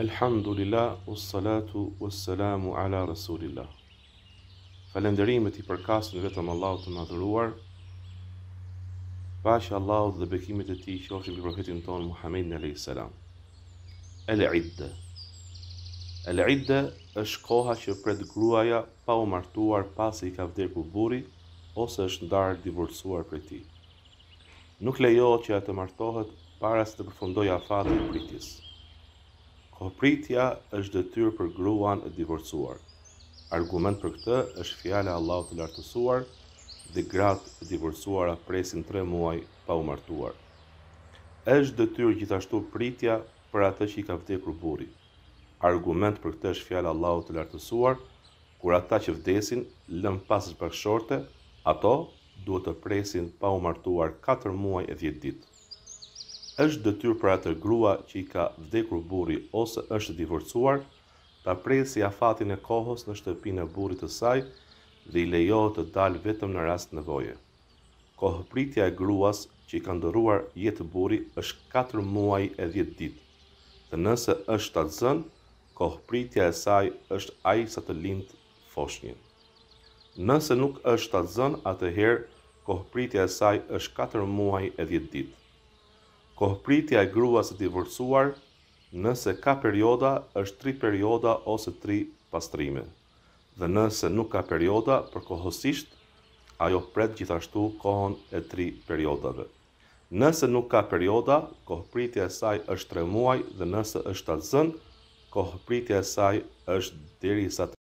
Elhamdulillah, ussalatu, ussalamu ala rasulillah. Falenderimet i përkasin vetëm Allah të madhuruar, pashë Allah dhe bekimet e ti që është për profetin tonë Muhammed në lejtë salam. El idde. El idde është koha që pret gruaja pa u martuar pasi i ka për buri, ose është ndarë divorcuar për ti. Nuk lejo që atë martohet para së të përfundoj afatë i pritisë. Kopritja është dëtyr për gruan e divorcuar. Argument për këtë është fjale Allahut të lartësuar dhe gratë e divorcuara presin 3 muaj pa umartuar. është dëtyr gjithashtu pritja për atë që i ka vdekur buri. Argument për këtë është fjale Allahut të lartësuar, kur ata që vdesin lën pasës për shorte, ato duhet të presin pa umartuar 4 muaj e 10 ditë është dëtyr për atë grua që i ka vdekur buri ose është divorcuar, ta prejë si afatin e kohës në shtëpinë e burit të saj dhe i lejo të dalë vetëm në rast nevoje. Kohëpritja e gruas që i ka ndëruar jetë buri është 4 muaj e 10 ditë, dhe nëse është të zënë, kohëpritja e saj është aji sa të lindë foshnjën. Nëse nuk është të zënë, atëherë kohëpritja e saj është 4 muaj e 10 ditë kohëpritja e gruas e divorcuar, nëse ka perioda, është 3 perioda ose 3 pastrime. Dhe nëse nuk ka perioda, përkohësisht, ajo pret gjithashtu kohën e 3 periodave. Nëse nuk ka perioda, kohëpritja e saj është 3 muaj dhe nëse është të zënë, kohëpritja e saj është diri sa